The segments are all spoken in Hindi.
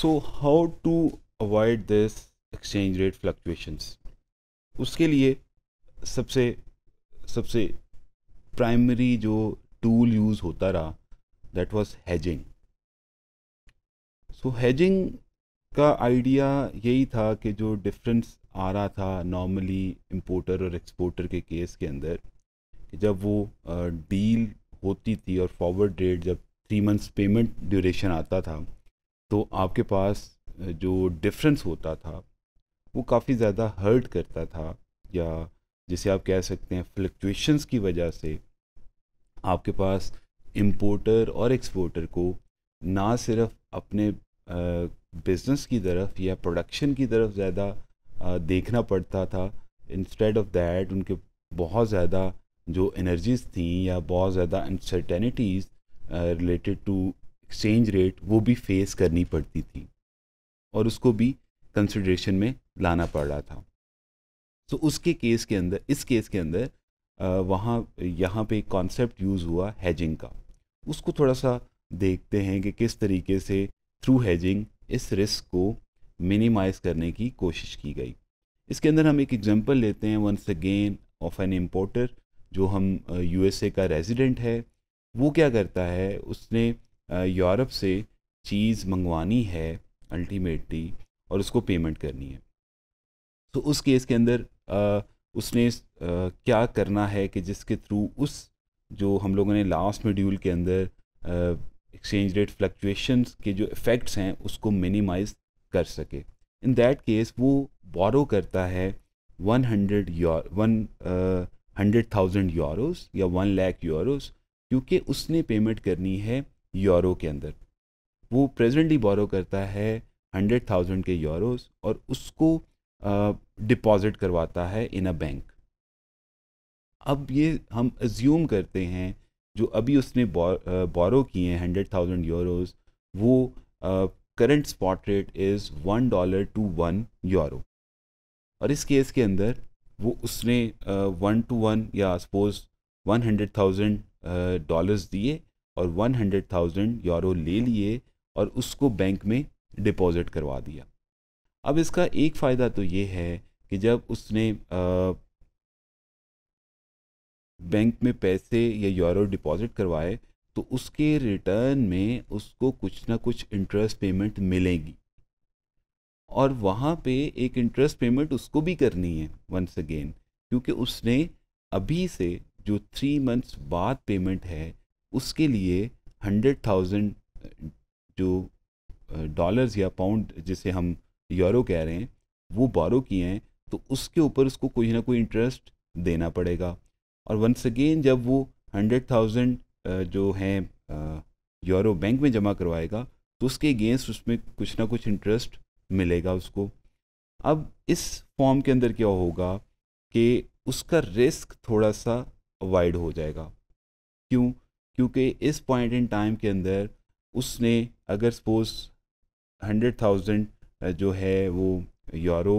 so how to avoid this exchange rate fluctuations उसके लिए सबसे सबसे प्राइमरी जो टूल यूज़ होता रहा that was hedging so hedging का आइडिया यही था कि जो डिफरेंस आ रहा था नॉर्मली इंपोर्टर और एक्सपोर्टर के केस के अंदर कि जब वो डील होती थी और फॉरवर्ड रेट जब थ्री मंथ्स पेमेंट ड्यूरेशन आता था तो आपके पास जो डिफरेंस होता था वो काफ़ी ज़्यादा हर्ट करता था या जिसे आप कह सकते हैं फ्लक्चुएशंस की वजह से आपके पास इम्पोर्टर और एक्सपोर्टर को ना सिर्फ अपने बिजनेस की तरफ या प्रोडक्शन की तरफ ज़्यादा देखना पड़ता था इंस्टेड ऑफ दैट उनके बहुत ज़्यादा जो एनर्जीज थी या बहुत ज़्यादा uncertainties related to exchange rate वो भी फेस करनी पड़ती थी और उसको भी कंसिड्रेशन में लाना पड़ रहा था सो so, उसके केस के अंदर इस केस के अंदर वहाँ यहाँ पे कॉन्सेप्ट यूज़ हुआ हैजिंग का उसको थोड़ा सा देखते हैं कि किस तरीके से थ्रू हैजिंग इस रिस्क को मिनिमाइज करने की कोशिश की गई इसके अंदर हम एक एग्जांपल लेते हैं once again of an importer जो हम यूएसए का रेजिडेंट है वो क्या करता है उसने यूरोप से चीज़ मंगवानी है अल्टीमेटली और उसको पेमेंट करनी है तो उस केस के अंदर उसने क्या करना है कि जिसके थ्रू उस जो हम लोगों ने लास्ट मॉड्यूल के अंदर एक्सचेंज रेट फ्लक्चुएशन के जो इफ़ेक्ट्स हैं उसको मिनिमाइज कर सके इन दैट केस वो बोरो करता है one hundred one hundred thousand euros या वन लैक यूरोस क्योंकि उसने पेमेंट करनी है यूरो के अंदर वो प्रेजेंटली बोरो करता है हंड्रेड थाउजेंड के यूरोस और उसको डिपॉजिट करवाता है इन अ बैंक अब ये हम एज्यूम करते हैं जो अभी उसने बोरो किए हैं हंड्रेड थाउजेंड यूरोस वो current spot rate is one dollar to one euro और इस केस के अंदर वो उसने वन टू वन या suppose one hundred thousand dollars दिए और 100,000 यूरो ले लिए और उसको बैंक में डिपॉजिट करवा दिया अब इसका एक फ़ायदा तो ये है कि जब उसने आ, बैंक में पैसे या यूरो डिपॉजिट करवाए तो उसके रिटर्न में उसको कुछ ना कुछ इंटरेस्ट पेमेंट मिलेगी और वहाँ पे एक इंटरेस्ट पेमेंट उसको भी करनी है वंस अगेन क्योंकि उसने अभी से जो थ्री मंथ्स बाद पेमेंट है उसके लिए हंड्रेड थाउजेंड जो डॉलर्स या पाउंड जिसे हम यूरो कह रहे हैं वो बोरो किए हैं तो उसके ऊपर उसको कोई ना कोई इंटरेस्ट देना पड़ेगा और वंस अगेन जब वो हंड्रेड थाउजेंड जो हैं यूरो बैंक में जमा करवाएगा तो उसके अगेंस्ट उसमें कुछ ना कुछ इंटरेस्ट मिलेगा उसको अब इस फॉर्म के अंदर क्या होगा कि उसका रिस्क थोड़ा सा अवॉइड हो जाएगा क्यों क्योंकि इस पॉइंट इन टाइम के अंदर उसने अगर सपोज हंड्रेड थाउजेंड जो है वो यूरो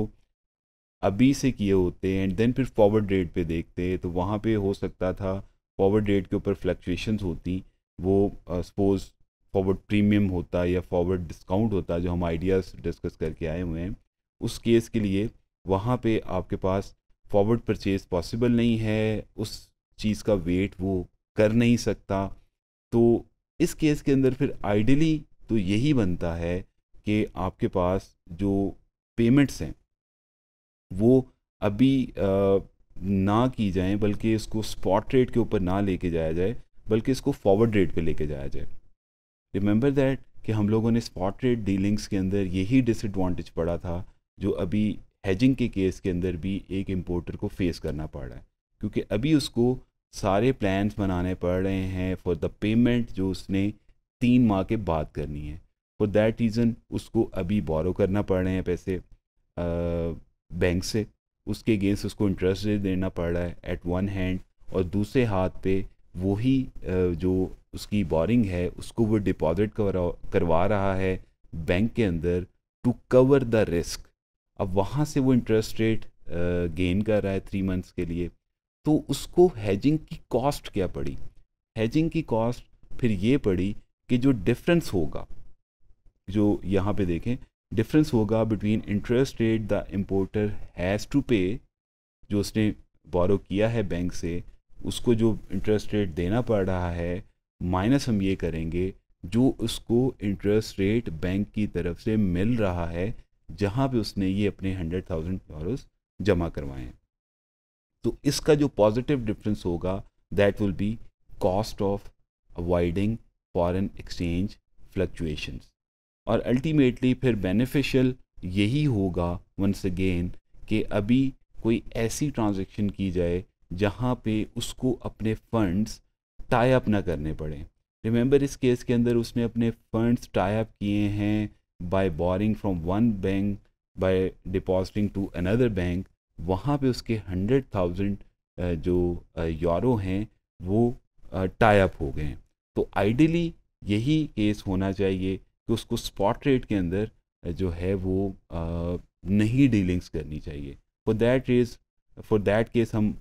अभी से किए होते हैं एंड देन फिर फॉरवर्ड रेट पे देखते तो वहाँ पे हो सकता था फॉरवर्ड रेट के ऊपर फ्लक्चुएशंस होती वो सपोज फॉरवर्ड प्रीमियम होता या फॉरवर्ड डिस्काउंट होता जो हम आइडियाज़ डिस्कस करके आए हुए हैं उस केस के लिए वहाँ पे आपके पास फॉरवर्ड परचेज पॉसिबल नहीं है उस चीज़ का वेट वो कर नहीं सकता तो इस केस के अंदर फिर आइडियली तो यही बनता है कि आपके पास जो पेमेंट्स हैं वो अभी आ, ना की जाएं बल्कि इसको स्पॉट रेट के ऊपर ना लेके जाया जाए बल्कि इसको फॉरवर्ड रेट पे लेके जाया जाए रिमेंबर दैट कि हम लोगों ने स्पॉट रेट डीलिंग्स के अंदर यही डिसएडवांटेज पड़ा था जो अभी हैजिंग के केस के अंदर भी एक इम्पोर्टर को फेस करना पड़ रहा है क्योंकि अभी उसको सारे प्लान्स बनाने पड़ रहे हैं फॉर द पेमेंट जो उसने तीन माह के बाद करनी है फॉर दैट रीज़न उसको अभी बोरो करना पड़ रहे हैं पैसे बैंक से उसके अगेंस्ट उसको इंटरेस्ट रेट देना पड़ रहा है एट वन हैंड और दूसरे हाथ पे वही जो उसकी बोरिंग है उसको वो डिपॉजिट करवा रहा है बैंक के अंदर टू कवर द रिस्क अब वहाँ से वो इंटरेस्ट रेट गेन कर रहा है थ्री मंथ्स के लिए तो उसको हैजिंग की कॉस्ट क्या पड़ी हैजिंग की कॉस्ट फिर ये पड़ी कि जो डिफरेंस होगा जो यहाँ पे देखें डिफरेंस होगा between interest rate the importer has to pay जो उसने बोरो किया है बैंक से उसको जो इंटरेस्ट रेट देना पड़ रहा है माइनस हम ये करेंगे जो उसको इंटरेस्ट रेट बैंक की तरफ से मिल रहा है जहाँ पे उसने ये अपने हंड्रेड थाउजेंड यूरोस जमा करवाएँ तो इसका जो पॉजिटिव डिफरेंस होगा that will be cost of avoiding foreign exchange fluctuations और अल्टीमेटली फिर बेनिफिशियल यही होगा वंस अगेन कि अभी कोई ऐसी ट्रांजेक्शन की जाए जहाँ पे उसको अपने फंड्स टाई अप ना करने पड़े रिमेंबर इस केस के अंदर उसने अपने फंड्स टाई अप किए हैं by borrowing from one bank by depositing to another bank वहाँ पे उसके हंड्रेड थाउजेंड जो यूरो हैं वो टाइप हो गए हैं तो आइडियली यही केस होना चाहिए कि उसको स्पॉट रेट के अंदर जो है वो नहीं डीलिंग्स करनी चाहिए for that is for that case हम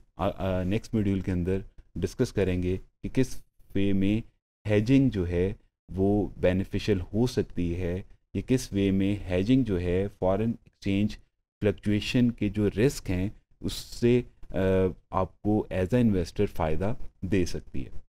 नेक्स्ट मॉड्यूल के अंदर डिस्कस करेंगे कि किस वे में हैजिंग जो है वो बेनिफिशियल हो सकती है कि किस वे में हैजिंग जो है फॉरेन एक्सचेंज फ्लक्चुएशन के जो रिस्क हैं उससे आपको एज अ इन्वेस्टर फ़ायदा दे सकती है